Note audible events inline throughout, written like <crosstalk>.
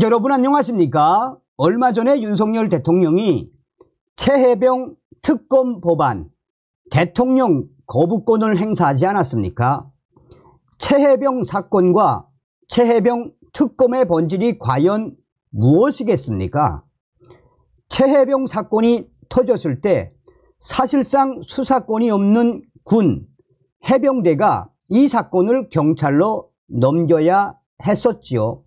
여러분 안녕하십니까? 얼마 전에 윤석열 대통령이 최해병 특검 법안 대통령 거부권을 행사하지 않았습니까? 최해병 사건과 최해병 특검의 본질이 과연 무엇이겠습니까? 최해병 사건이 터졌을 때 사실상 수사권이 없는 군, 해병대가 이 사건을 경찰로 넘겨야 했었지요.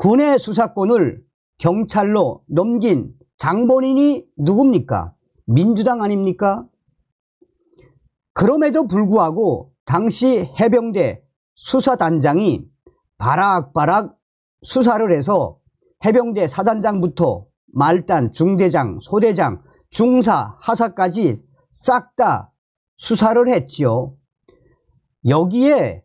군의 수사권을 경찰로 넘긴 장본인이 누굽니까? 민주당 아닙니까? 그럼에도 불구하고 당시 해병대 수사단장이 바락바락 수사를 해서 해병대 사단장부터 말단, 중대장, 소대장, 중사, 하사까지 싹 다 수사를 했지요. 여기에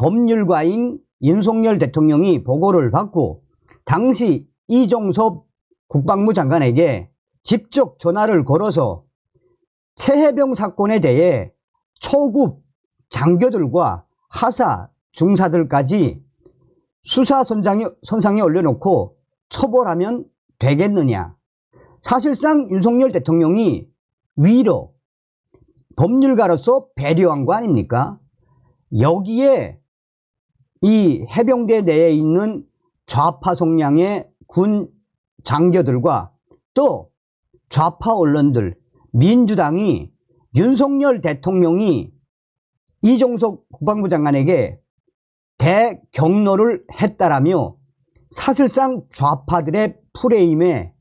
법률가인 윤석열 대통령이 보고를 받고 당시 이종섭 국방부 장관에게 직접 전화를 걸어서 새해병 사건에 대해 초급 장교들과 하사, 중사들까지 수사 선장이, 선상에 올려놓고 처벌하면 되겠느냐. 사실상 윤석열 대통령이 위로 법률가로서 배려한 거 아닙니까? 여기에 이 해병대 내에 있는 좌파 성량의군 장교들과 또 좌파 언론들 민주당이 윤석열 대통령이 이종석 국방부 장관에게 대경로를 했다라며 사실상 좌파들의 프레임에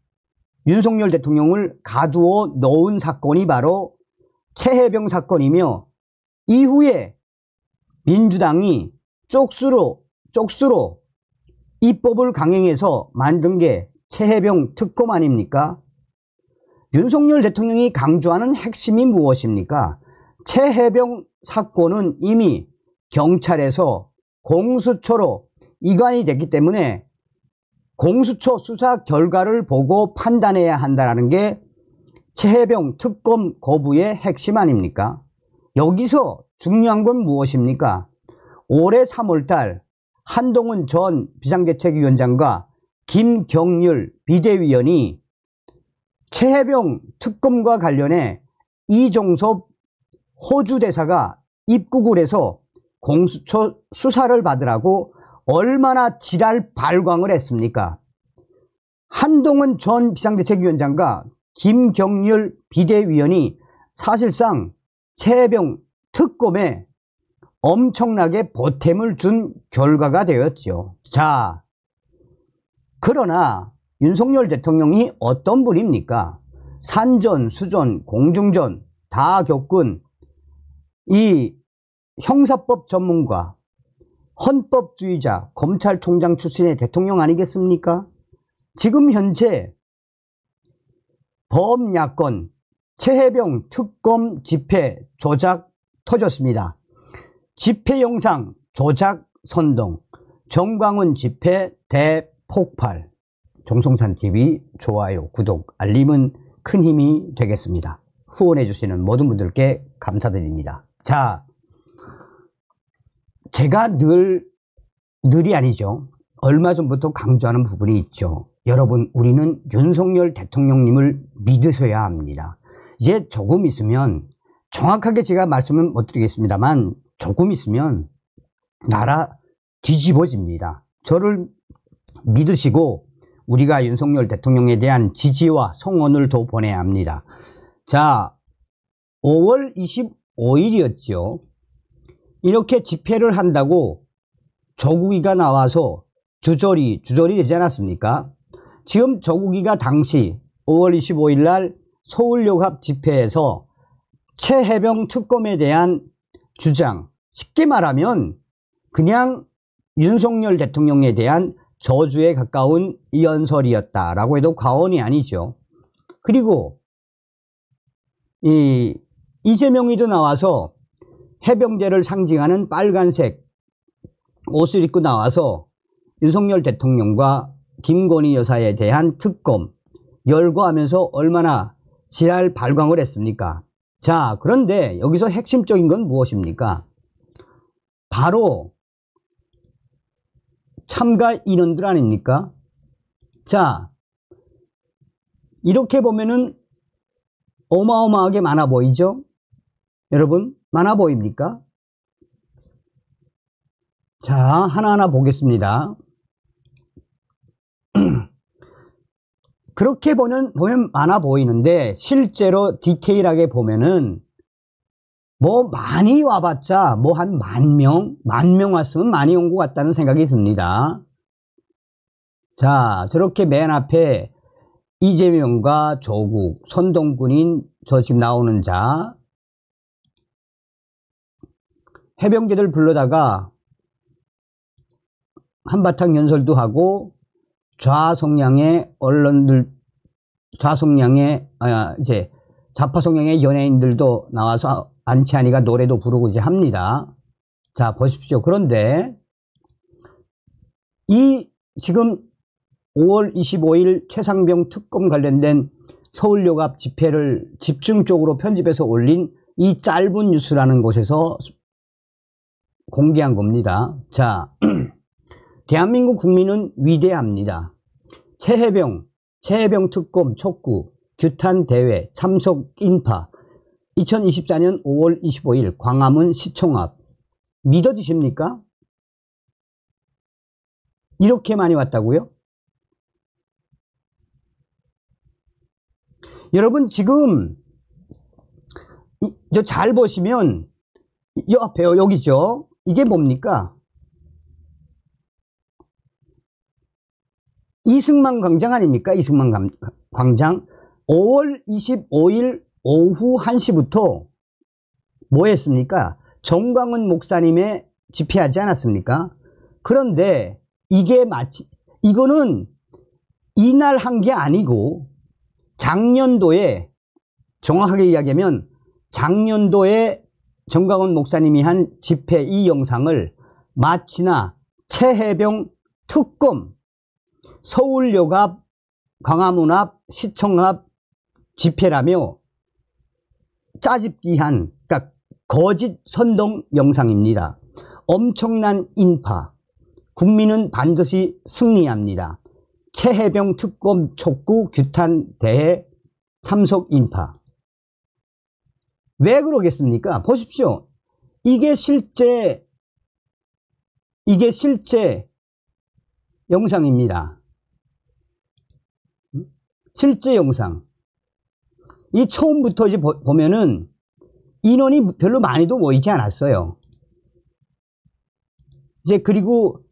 윤석열 대통령을 가두어 놓은 사건이 바로 최해병 사건이며 이후에 민주당이 쪽수로 쪽수로 입법을 강행해서 만든 게 최혜병 특검 아닙니까? 윤석열 대통령이 강조하는 핵심이 무엇입니까? 최혜병 사건은 이미 경찰에서 공수처로 이관이 됐기 때문에 공수처 수사 결과를 보고 판단해야 한다는 게 최혜병 특검 거부의 핵심 아닙니까? 여기서 중요한 건 무엇입니까? 올해 3월달 한동훈 전 비상대책위원장과 김경률 비대위원이 최혜병 특검과 관련해 이종섭 호주 대사가 입국을 해서 공수처 수사를 받으라고 얼마나 지랄 발광을 했습니까? 한동훈 전 비상대책위원장과 김경률 비대위원이 사실상 최병 특검에 엄청나게 보탬을 준 결과가 되었죠. 자, 그러나 윤석열 대통령이 어떤 분입니까? 산전, 수전, 공중전 다 겪은 이 형사법 전문가, 헌법주의자, 검찰총장 출신의 대통령 아니겠습니까? 지금 현재 범야권, 최해병 특검 집회 조작 터졌습니다. 집회 영상 조작 선동 정광훈 집회 대폭발 종성산 TV 좋아요 구독 알림은 큰 힘이 되겠습니다 후원해 주시는 모든 분들께 감사드립니다 자 제가 늘 늘이 아니죠 얼마 전부터 강조하는 부분이 있죠 여러분 우리는 윤석열 대통령님을 믿으셔야 합니다 이제 조금 있으면 정확하게 제가 말씀을못 드리겠습니다만 조금 있으면 나라 뒤집어집니다. 저를 믿으시고 우리가 윤석열 대통령에 대한 지지와 성원을 더 보내야 합니다. 자, 5월 25일이었죠. 이렇게 집회를 한다고 조국이가 나와서 주절이주절이 되지 않았습니까? 지금 조국이가 당시 5월 25일 날 서울역합 집회에서 최해병 특검에 대한 주장, 쉽게 말하면 그냥 윤석열 대통령에 대한 저주에 가까운 연설이었다라고 해도 과언이 아니죠. 그리고 이 이재명이도 나와서 해병대를 상징하는 빨간색 옷을 입고 나와서 윤석열 대통령과 김건희 여사에 대한 특검 열거하면서 얼마나 지랄 발광을 했습니까? 자, 그런데 여기서 핵심적인 건 무엇입니까? 바로 참가 인원들 아닙니까? 자, 이렇게 보면은 어마어마하게 많아 보이죠? 여러분, 많아 보입니까? 자, 하나하나 보겠습니다. <clears throat> 그렇게 보면, 보면 많아 보이는데, 실제로 디테일하게 보면은 뭐 많이 와봤자 뭐 한 만 명, 만 명 왔으면 많이 온 것 같다는 생각이 듭니다. 자, 저렇게 맨 앞에 이재명과 조국, 선동군인 저 지금 나오는 자, 해병대들 불러다가 한바탕 연설도 하고 좌성량의 언론들, 좌성량의 아, 이제 좌파 성량의 연예인들도 나와서 안치아니가 노래도 부르고 이제 합니다. 자, 보십시오. 그런데 이 지금 5월 25일 최상병 특검 관련된 서울역앞 집회를 집중적으로 편집해서 올린 이 짧은 뉴스라는 곳에서 공개한 겁니다. 자, <clears throat> 대한민국 국민은 위대합니다. 최해병, 최해병 특검 촉구, 규탄 대회, 참석 인파, 2024년 5월 25일 광화문 시청 앞 믿어지십니까? 이렇게 많이 왔다고요? 여러분 지금 잘 보시면 옆에요 여기죠 이게 뭡니까? 이승만 광장 아닙니까? 이승만 광장 5월 25일 오후 1시부터 뭐 했습니까? 정광훈 목사님의 집회하지 않았습니까? 그런데 이게 마치, 이거는 이날 한 게 아니고 작년도에 정확하게 이야기하면 작년도에 정광훈 목사님이 한 집회 이 영상을 마치나 최해병 특검 서울역 앞 광화문 앞 시청 앞 집회라며 짜집기한 그러니까 거짓 선동 영상입니다. 엄청난 인파, 국민은 반드시 승리합니다. 최해병 특검 촉구 규탄 대회 참석 인파 왜 그러겠습니까? 보십시오. 이게 실제 이게 실제 영상입니다. 실제 영상. 이 처음부터 이제 보면은 인원이 별로 많이도 모이지 않았어요. 이제 그리고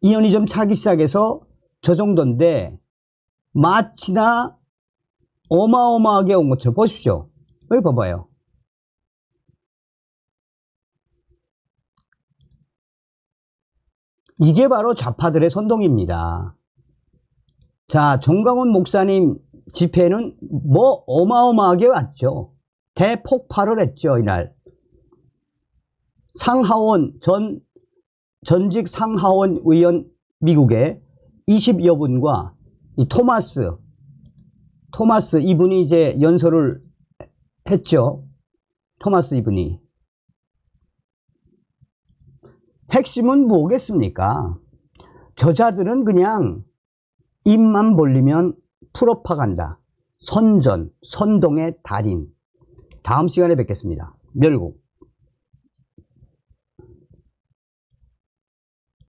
인원이 좀 차기 시작해서 저 정도인데 마치나 어마어마하게 온 것처럼 보십시오. 여기 봐봐요. 이게 바로 좌파들의 선동입니다. 자, 정강원 목사님 집회는 뭐 어마어마하게 왔죠. 대폭발을 했죠, 이날. 상하원 전, 전직 상하원 의원 미국의 20여 분과 이 토마스, 토마스 이분이 이제 연설을 했죠. 토마스 이분이. 핵심은 뭐겠습니까? 저자들은 그냥 입만 벌리면 프로파간다, 선전, 선동의 달인. 다음 시간에 뵙겠습니다. 멸국.